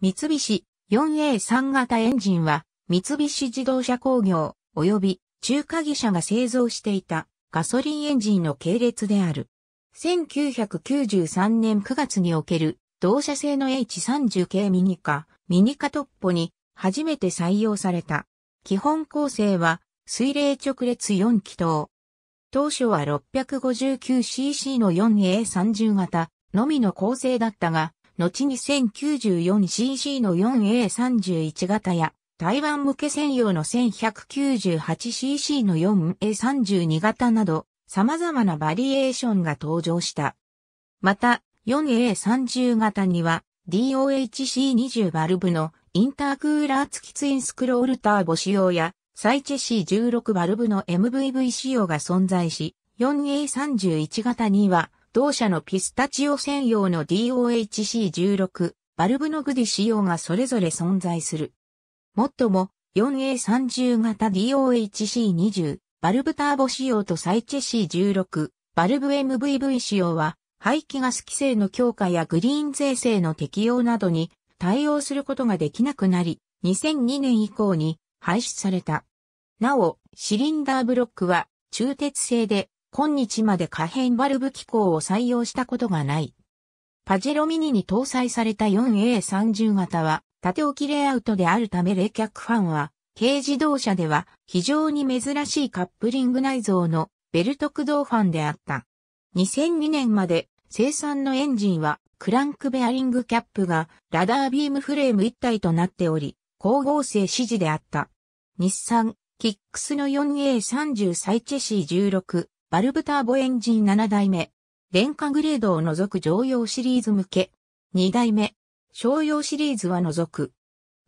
三菱 4A3 型エンジンは三菱自動車工業及び中華技社が製造していたガソリンエンジンの系列である。1993年9月における同社製の H30 系ミニカ、ミニカトッポに初めて採用された。基本構成は水冷直列4気筒。当初は 659cc の 4A30 型のみの構成だったが、後に 1094cc の 4A31 型や、台湾向け専用の 1198cc の 4A32 型など、様々なバリエーションが登場した。また、4A30 型には、DOHC20 バルブのインタークーラー付きツインスクロールターボ仕様や、サイチェ C16 バルブの MVV 仕様が存在し、4A31 型には、同社のピスタチオ専用の DOHC16、バルブのグディ仕様がそれぞれ存在する。もっとも、4A30 型 DOHC20、バルブターボ仕様とサイチェ C16、バルブ MVV 仕様は、排気ガス規制の強化やグリーン税制の適用などに対応することができなくなり、2002年以降に廃止された。なお、シリンダーブロックは中鉄製で今日まで可変バルブ機構を採用したことがない。パジェロミニに搭載された 4A30 型は縦置きレイアウトであるため冷却ファンは軽自動車では非常に珍しいカップリング内蔵のベルト駆動ファンであった。2002年まで生産のエンジンはクランクベアリングキャップがラダービームフレーム一体となっており、光合成指示であった。日産、キックスの 4A30 サイチェシー16、バルブターボエンジン7代目、電化グレードを除く常用シリーズ向け、2代目、商用シリーズは除く。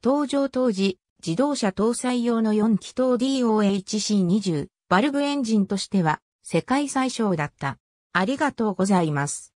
登場当時、自動車搭載用の4気筒 DOHC20 バルブエンジンとしては世界最小だった。ありがとうございます。